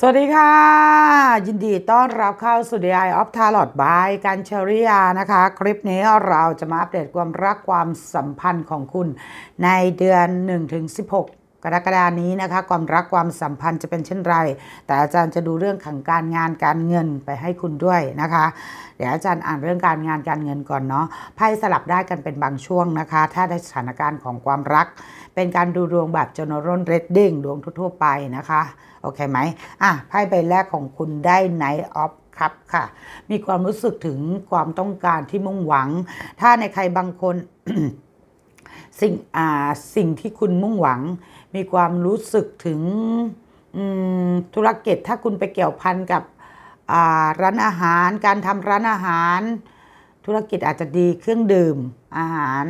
สวัสดีค่ะ ยินดีต้อนรับเข้าสู่ The อ y e of Tarot by กันเชอริยานะคะ คลิปนี้เราจะมาอัปเดตความรักความสัมพันธ์ของคุณในเดือน 1-16กรกฎานี้นะคะ ความรักความสัมพันธ์จะเป็นเช่นไร แต่อาจารย์จะดูเรื่องของการงานการเงินไปให้คุณด้วยนะคะ เดี๋ยวอาจารย์อ่านเรื่องการงานการเงินก่อนเนาะไพ่สลับได้กันเป็นบางช่วงนะคะ ถ้าได้สถานการณ์ของความรักเป็นการดูดวงแบบ g e n ร r a l r ดด d i n ดวงทั่วไปนะคะโอเคไหมอ่ะไพ่ใบแรกของคุณได้ไนท์ออฟครับค่ะ มีความรู้สึกถึงความต้องการที่มุ่งหวัง ถ้าในใครบางคนสิ่งอ่าสิ่งที่คุณมุ่งหวังมีความรู้สึกถึงธุรกิจถ้าคุณไปเกี่ยวพันกับร้านอาหารการทำร้านอาหาร ธุรกิจอาจจะดีเครื่องดื่มอาหาร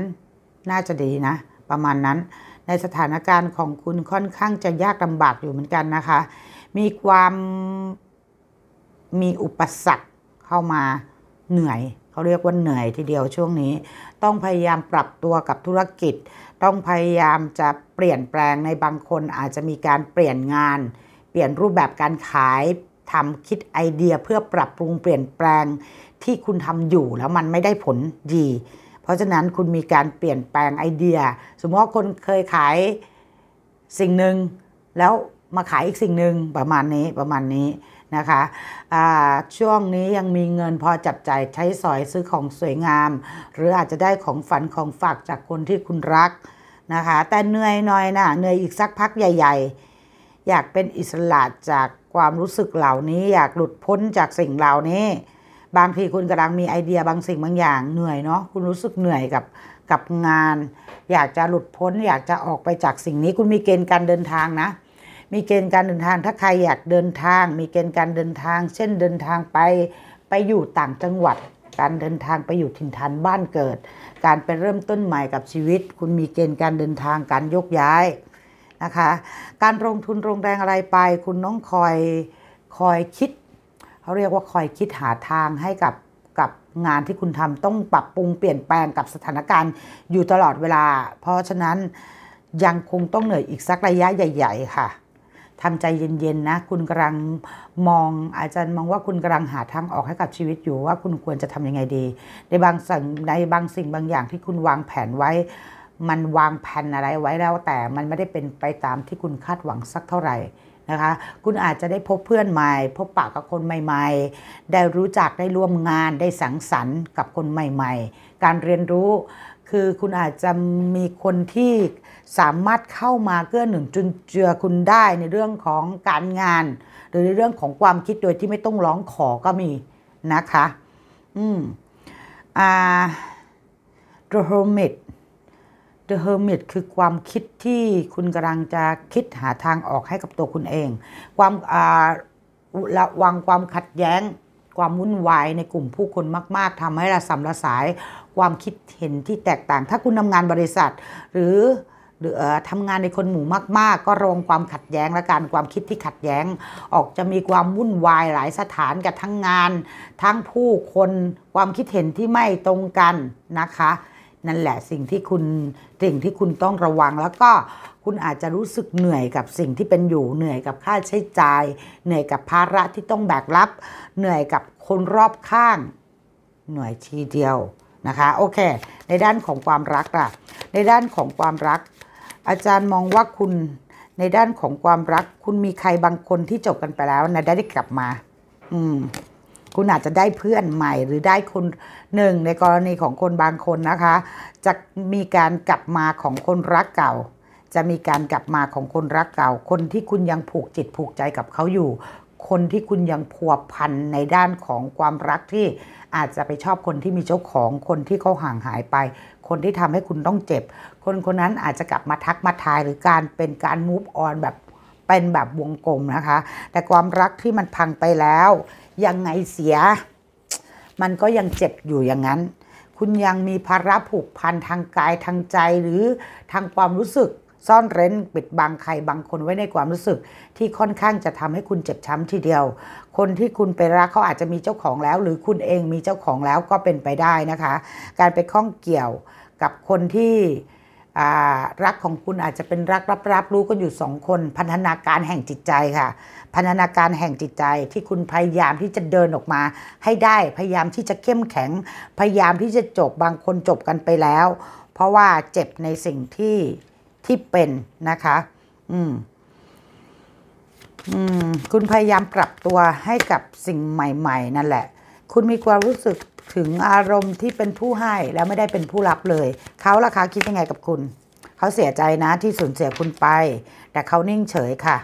น่าจะดีนะ ประมาณนั้น ในสถานการณ์ของคุณค่อนข้างจะยากลำบากอยู่เหมือนกันนะคะมีความมีอุปสรรคเข้ามาเหนื่อยเขาเรียกว่าเหนื่อยทีเดียวช่วงนี้ต้องพยายามปรับตัวกับธุรกิจต้องพยายามจะเปลี่ยนแปลงในบางคนอาจจะมีการเปลี่ยนงาน เปลี่ยนรูปแบบการขายทำคิดไอเดียเพื่อปรับปรุงเปลี่ยนแปลงที่คุณทำอยู่แล้วมันไม่ได้ผลดีเพราะฉะนั้นคุณมีการเปลี่ยนแปลงไอเดีย สมมติว่าคนเคยขายสิ่งหนึ่ง แล้วมาขายอีกสิ่งหนึ่งประมาณนี้ประมาณนี้นะคะช่วงนี้ยังมีเงินพอจับจ่ายใช้สอยซื้อของสวยงาม หรืออาจจะได้ของฝันของฝากจากคนที่คุณรักนะคะ แต่เหนื่อยหน่อยนะเหนื่อยอีกสักพักใหญ่ ๆ อยากเป็นอิสระจากความรู้สึกเหล่านี้ อยากหลุดพ้นจากสิ่งเหล่านี้ บางทีคุณกำลังมีไอเดียบางสิ่งบางอย่าง เหนื่อยเนาะคุณรู้สึกเหนื่อยกับกับงาน อยากจะหลุดพ้นอยากจะออกไปจากสิ่งนี้คุณมีเกณฑ์การเดินทางนะมีเกณฑ์การเดินทาง ถ้าใครอยากเดินทาง มีเกณฑ์การเดินทาง เช่นเดินทางไป ไปอยู่ต่างจังหวัด การเดินทางไปอยู่ถิ่นฐานบ้านเกิด การไปเริ่มต้นใหม่กับชีวิต คุณมีเกณฑ์การเดินทางการยกย้ายนะคะ การลงทุนลงแรงอะไรไป คุณต้องคอย คอยคิดเขาเรียกว่าคอยคิดหาทางให้กับ กับงานที่คุณทำต้องปรับปรุงเปลี่ยนแปลงกับสถานการณ์อยู่ตลอดเวลา เพราะฉะนั้นยังคงต้องเหนื่อยอีกสักระยะใหญ่ๆ ค่ะทำใจเย็นๆนะคุณกำลังมอง อาจารย์มองว่าคุณกำลัง หาทางออกให้กับชีวิตอยู่ว่าคุณควรจะทํำยังไงดี ในบางสิ่งในบางสิ่งบางอย่างที่คุณวางแผนไว้ มันวางแผนอะไรไว้แล้วแต่มันไม่ได้เป็นไปตามที่คุณคาดหวังสักเท่าไหร่นะคะ คุณอาจจะได้พบเพื่อนใหม่ พบปะกับคนใหม่ๆ ได้รู้จักได้ร่วมงานได้สังสรรค์กับคนใหม่ๆ การเรียนรู้คือคุณอาจจะมีคนที่สามารถเข้ามาเกื้อหนุนจุนเจือคุณได้ในเรื่องของการงาน หรือในเรื่องของความคิดโดยที่ไม่ต้องร้องขอก็มีนะคะ อืม อ่า the hermit the hermit คือความคิดที่คุณกำลังจะคิดหาทางออกให้กับตัวคุณเอง ความอ่าระวังความขัดแย้งความวุ่นวายในกลุ่มผู้คนมาก ๆ ทำให้ระสำระสายความคิดเห็นที่แตกต่าง ถ้าคุณทำงานบริษัท หรือหรือทำงานในคนหมู่มากๆ ก็รองความขัดแย้งและการความคิดที่ขัดแย้ง ออกจะมีความวุ่นวายหลายสถานกับทั้งงาน ทั้งผู้คนความคิดเห็นที่ไม่ตรงกันนะคะนั่นแหละสิ่งที่คุณสิ่งที่คุณต้องระวังแล้วก็คุณอาจจะรู้สึกเหนื่อยกับสิ่งที่เป็นอยู่ เหนื่อยกับค่าใช้จ่าย เหนื่อยกับภาระที่ต้องแบกรับ เหนื่อยกับคนรอบข้างเหนื่อยทีเดียวนะคะ โอเค ในด้านของความรักอ่ะในด้านของความรัก อาจารย์มองว่าคุณในด้านของความรัก คุณมีใครบางคนที่จบกันไปแล้วนะได้กลับมา อืมคุณอาจจะได้เพื่อนใหม่หรือได้คนหนึ่งในกรณีของคนบางคนนะคะ จะมีการกลับมาของคนรักเก่า จะมีการกลับมาของคนรักเก่า คนที่คุณยังผูกจิตผูกใจกับเขาอยู่ คนที่คุณยังพัวพันในด้านของความรักที่อาจจะไปชอบคนที่มีเจ้าของคนที่เขาห่างหายไป คนที่ทำให้คุณต้องเจ็บ คนคนนั้นอาจจะกลับมาทักมาทายหรือการเป็นการมูฟออนแบบเป็นแบบวงกลมนะคะ แต่ความรักที่มันพังไปแล้วยังไงเสีย มันก็ยังเจ็บอยู่อย่างนั้น คุณยังมีภาระผูกพันทางกายทางใจหรือทางความรู้สึกซ่อนเร้นปิดบังใครบางคนไว้ในความรู้สึก ที่ค่อนข้างจะทำให้คุณเจ็บช้าทีเดียว คนที่คุณไปรักเขาอาจจะมีเจ้าของแล้ว หรือคุณเองมีเจ้าของแล้วก็เป็นไปได้นะคะ การไปข้องเกี่ยวกับคนที่รักของคุณอาจจะเป็นรักรับรับรู้กันอยู่สองคนพันธนาการแห่งจิตใจค่ะพันธนาการแห่งจิตใจ ที่คุณพยายามที่จะเดินออกมา ให้ได้พยายามที่จะเข้มแข็ง พยายามที่จะจบบางคนจบกันไปแล้ว เพราะว่าเจ็บในสิ่งที่ที่เป็นนะคะ อืม อืมคุณพยายามปรับตัวให้กับสิ่งใหม่ ๆ นั่นแหละคุณมีความรู้สึกถึงอารมณ์ที่เป็นผู้ให้แล้วไม่ได้เป็นผู้รับเลยเขาล่ะคะคิดยังไงกับคุณเขาเสียใจนะที่สูญเสียคุณไป แต่เขานิ่งเฉยค่ะ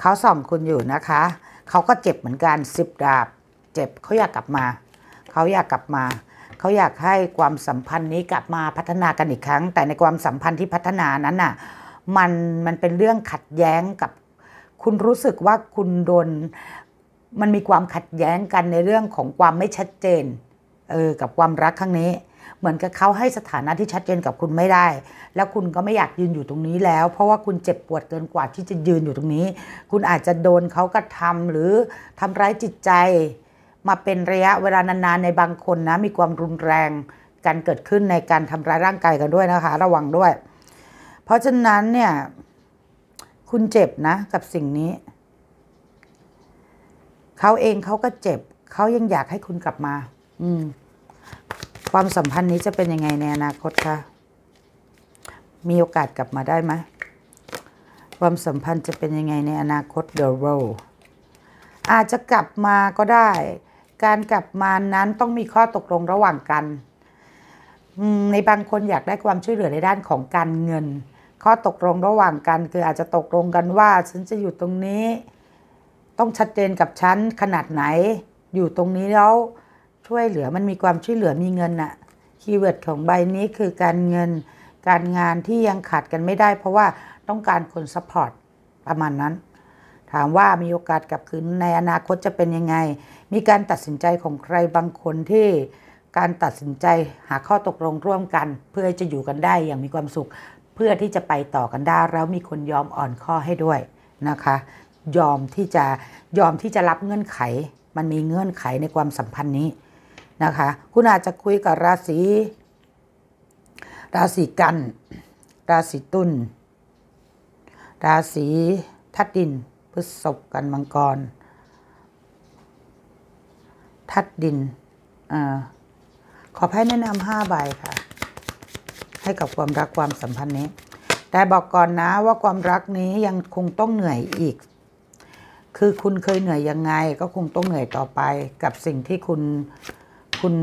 เขาส่องคุณอยู่นะคะเขาก็เจ็บเหมือนกันสิบดาบเจ็บเขาอยากกลับมาเขาอยากกลับมาเขาอยากให้ความสัมพันธ์นี้กลับมาพัฒนากันอีกครั้ง แต่ในความสัมพันธ์ที่พัฒนานั้นน่ะมันมันเป็นเรื่องขัดแย้งกับคุณรู้สึกว่าคุณโดนมันมีความขัดแย้งกันในเรื่องของความไม่ชัดเจนเออกับความรักครั้งนี้ เหมือนกับเขาให้สถานะที่ชัดเจนกับคุณไม่ได้ แล้วคุณก็ไม่อยากยืนอยู่ตรงนี้แล้ว เพราะว่าคุณเจ็บปวดเกินกว่าที่จะยืนอยู่ตรงนี้ คุณอาจจะโดนเขากระทาหรือทำร้ายจิตใจ มาเป็นระยะเวลานานๆในบางคนนะ มีความรุนแรงกันเกิดขึ้นในการทำร้ายร่างกายกันด้วยนะคะ ระวังด้วย เพราะฉะนั้นเนี่ย คุณเจ็บนะ กับสิ่งนี้เขาเองเขาก็เจ็บ เขายังอยากให้คุณกลับมา อืมความสัมพันธ์นี้จะเป็นยังไงในอนาคตคะ มีโอกาสกลับมาได้ไหมความสัมพันธ์จะเป็นยังไงในอนาคต The Road อาจจะกลับมาก็ได้ การกลับมานั้นต้องมีข้อตกลงระหว่างกันในบางคนอยากได้ความช่วยเหลือในด้านของการเงิน ข้อตกลงระหว่างกัน คืออาจจะตกลงกันว่า ฉันจะอยู่ตรงนี้ต้องชัดเจนกับฉันขนาดไหนอยู่ตรงนี้แล้วช่วยเหลือมันมีความช่วยเหลือมีเงินน่ะคีย์เวิร์ดของใบนี้คือการเงินการงานที่ยังขาดกันไม่ได้เพราะว่าต้องการคนซัพพอร์ตประมาณนั้น ถามว่ามีโอกาสกลับคืนในอนาคตจะเป็นยังไง มีการตัดสินใจของใครบางคนที่ การตัดสินใจหาข้อตกลงร่วมกัน เพื่อจะอยู่กันได้อย่างมีความสุข เพื่อที่จะไปต่อกันได้แล้วมีคนยอมอ่อนข้อให้ด้วยนะคะยอมที่จะยอมที่จะรับเงื่อนไข มันมีเงื่อนไขในความสัมพันธ์นี้นะคะ คุณอาจจะคุยกับราศี ราศีกัน ราศีตุล ราศีธาตุดินพฤษภกันมังกร ธาตุดินอขอให้แนะนำห้าใบค่ะ ให้กับความรักความสัมพันธ์นี้ แต่บอกก่อนนะว่าความรักนี้ยังคงต้องเหนื่อยอีกคือคุณเคยเหนื่อยยังไง ก็คงต้องเหนื่อยต่อไปกับสิ่งที่คุณคุณ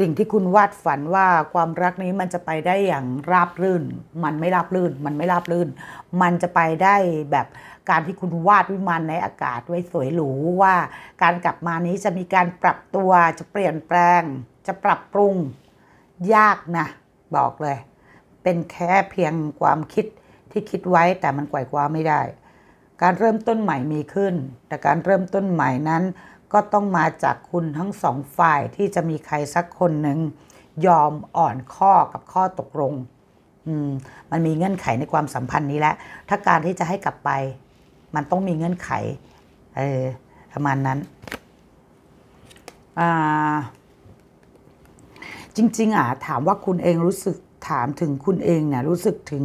สิ่งที่คุณวาดฝันว่าความรักนี้มันจะไปได้อย่างราบรื่น มันไม่ราบรื่น มันไม่ราบรื่น มันจะไปได้แบบการที่คุณวาดวิมานในอากาศไว้สวยหรูว่า การกลับมานี้จะมีการปรับตัวจะเปลี่ยนแปลง จะปรับปรุงยากนะ บอกเลย เป็นแค่เพียงความคิดที่คิดไว้แต่มันไกวกว่าไม่ได้การเริ่มต้นใหม่มีขึ้น แต่การเริ่มต้นใหม่นั้นก็ต้องมาจากคุณทั้งสองฝ่ายที่จะมีใครสักคนหนึ่งยอมอ่อนข้อกับข้อตกลงมมันมีเงื่อนไขในความสัมพันธ์นี้แหละ ถ้าการที่จะให้กลับไป มันต้องมีเงื่อนไขเออประมาณนั้นอ่าจริง ๆอ่ะถามว่าคุณเองรู้สึกถามถึงคุณเองเนี่ยรู้สึกถึง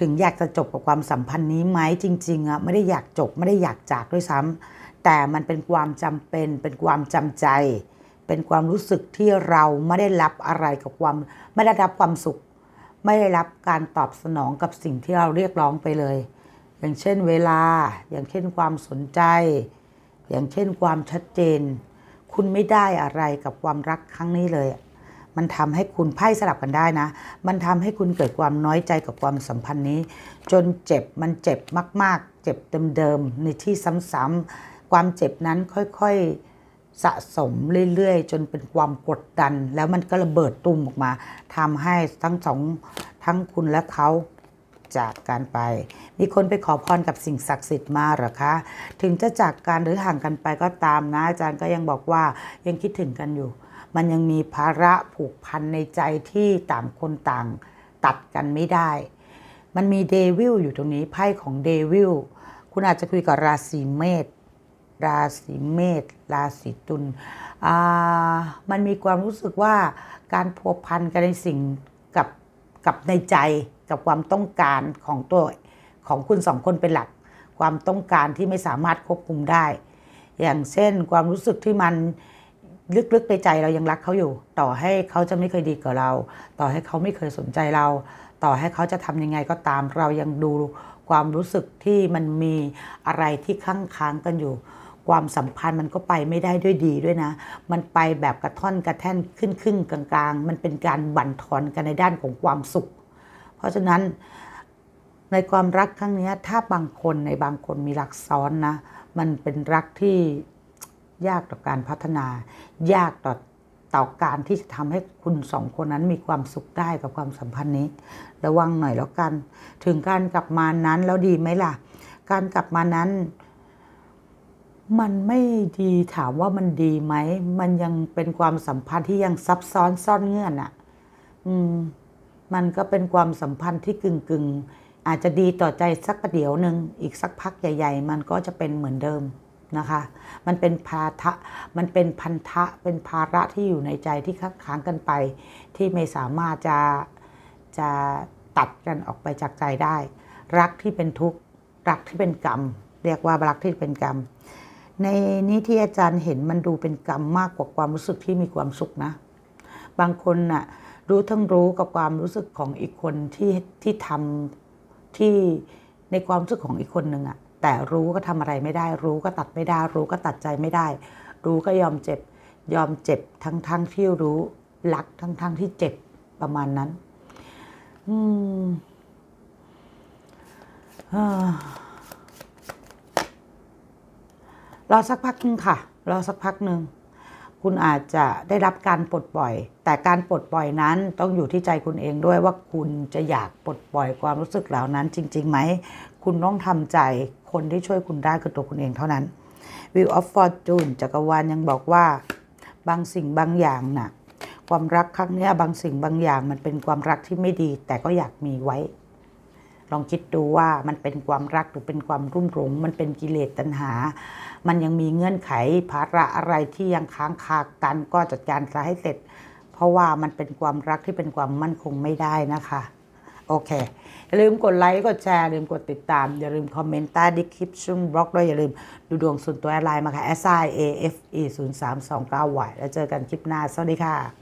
ถึงอยากจะจบกับความสัมพันธ์นี้ไหมจริงๆอะไม่ได้อยากจบไม่ได้อยากจากด้วยซ้ำ แต่มันเป็นความจำเป็นเป็นความจำใจ เป็นความรู้สึกที่เราไม่ได้รับอะไรกับความไม่ได้รับความสุข ไม่ได้รับการตอบสนองกับสิ่งที่เราเรียกร้องไปเลยอย่างเช่นเวลาอย่างเช่นความสนใจ อย่างเช่นความชัดเจน คุณไม่ได้อะไรกับความรักครั้งนี้เลยมันทำให้คุณไพ่สลับกันได้นะ มันทำให้คุณเกิดความน้อยใจกับความสัมพันธ์นี้ จนเจ็บ มันเจ็บมาก ๆ เจ็บเดิม ๆ ในที่ซ้ำๆ ความเจ็บนั้นค่อยๆ สะสมเรื่อย ๆ จนเป็นความกดดัน แล้วมันก็ระเบิดตุ่มออกมา ทำให้ทั้งสองทั้งคุณและเขาจากการไป มีคนไปขอพรกับสิ่งศักดิ์สิทธิ์มาหรอคะ ถึงจะจากการหรือห่างกันไปก็ตามนะอาจารย์ก็ยังบอกว่ายังคิดถึงกันอยู่มันยังมีภาระผูกพันในใจที่ต่างคนต่างตัดกันไม่ได้ มันมีเดวิลอยู่ตรงนี้ไพ่ของเดวิลคุณอาจจะคุยกับราศีเมษ ราศีเมษ ราศีตุลมันมีความรู้สึกว่าการผัวพันกันในสิ่งกับกับในใจกับความต้องการของตัวของคุณสองคนเป็นหลัก ความต้องการที่ไม่สามารถควบคุมได้ อย่างเช่นความรู้สึกที่มันลึกๆ ในใจเรายังรักเขาอยู่ ต่อให้เขาจะไม่เคยดีกับเรา ต่อให้เขาไม่เคยสนใจเรา ต่อให้เขาจะทำยังไงก็ตามเรายังดูความรู้สึกที่มันมีอะไรที่ค้างค้างกันอยู่ ความสัมพันธ์มันก็ไปไม่ได้ด้วยดีด้วยนะ มันไปแบบกระท่อนกระแท่นขึ้นครึ่งกลางๆ มันเป็นการบั่นทอนกันในด้านของความสุข เพราะฉะนั้นในความรักครั้งนี้ถ้าบางคนในบางคนมีรักซ้อนนะ มันเป็นรักที่ยากต่อการพัฒนา ยากต่อต่อการที่จะทำให้คุณสองคนนั้นมีความสุขได้กับความสัมพันธ์นี้ ระวังหน่อยแล้วกัน ถึงการกลับมานั้นแล้วดีไหมล่ะ การกลับมานั้น มันไม่ดีถามว่ามันดีไหมมันยังเป็นความสัมพันธ์ที่ยังซับซ้อนซ่อนเงื่อนอะ่ะอืมมันก็เป็นความสัมพันธ์ที่กึ่งกึ่งอาจจะดีต่อใจสักประเดี๋ยวหนึ่งอีกสักพักใหญ่ๆ มันก็จะเป็นเหมือนเดิมนะคะมันเป็นพาทะมันเป็นพันธะเป็นภาระที่อยู่ในใจที่ค้างกันไป ที่ไม่สามารถจะจะตัดกันออกไปจากใจได้ รักที่เป็นทุกข์ รักที่เป็นกรรม เรียกว่ารักที่เป็นกรรม ในนี้ที่อาจารย์เห็นมันดูเป็นกรรม มากกว่าความรู้สึกที่มีความสุขนะบางคนน่ะรู้ทั้งรู้กับความรู้สึกของอีกคนที่ที่ทำที่ในความรู้สึกของอีกคนหนึ่งอะ่ะแต่รู้ก็ทำอะไรไม่ได้รู้ก็ตัดไม่ได้รู้ก็ตัดใจไม่ได้ รู้ก็ยอมเจ็บ ยอมเจ็บทั้งๆทที่รู้รักทั้งๆทที่เจ็บประมาณนั้นอืมรอสักพักหนึ่งค่ะ รอสักพักหนึ่งคุณอาจจะได้รับการปลดปล่อย แต่การปลดปล่อยนั้นต้องอยู่ที่ใจคุณเองด้วยว่าคุณจะอยากปลดปล่อยความรู้สึกเหล่านั้นจริงๆไหม คุณต้องทำใจคนที่ช่วยคุณได้คือตัวคุณเองเท่านั้นวิวออฟฟอร์จูนจักรวาลยังบอกว่า บางสิ่งบางอย่างนะ่ะความรักครั้งนี้บางสิ่งบางอย่างมันเป็นความรักที่ไม่ดี แต่ก็อยากมีไว้ลองคิดดูว่ามันเป็นความรัก หรือเป็นความรุ่มหลงมันเป็นกิเลสตัณหา มันยังมีเงื่อนไขภาระอะไรที่ยังค้างคากันก็จัดการซะให้เสร็จ เพราะว่ามันเป็นความรักที่เป็นความมั่นคงไม่ได้นะคะโอเคอย่าลืมกดไลค์กดแชร์อย่าลืมกดติดตาม อย่าลืมคอมเมนต์ใต้ดิคลิปช่วงบล็อกด้วยอย่าลืมดูดวงส่วนตัวไลน์มาค่ะ s i a f e 0 3 2 9 y แล้วเจอกันคลิปหน้าสวัสดีค่ะ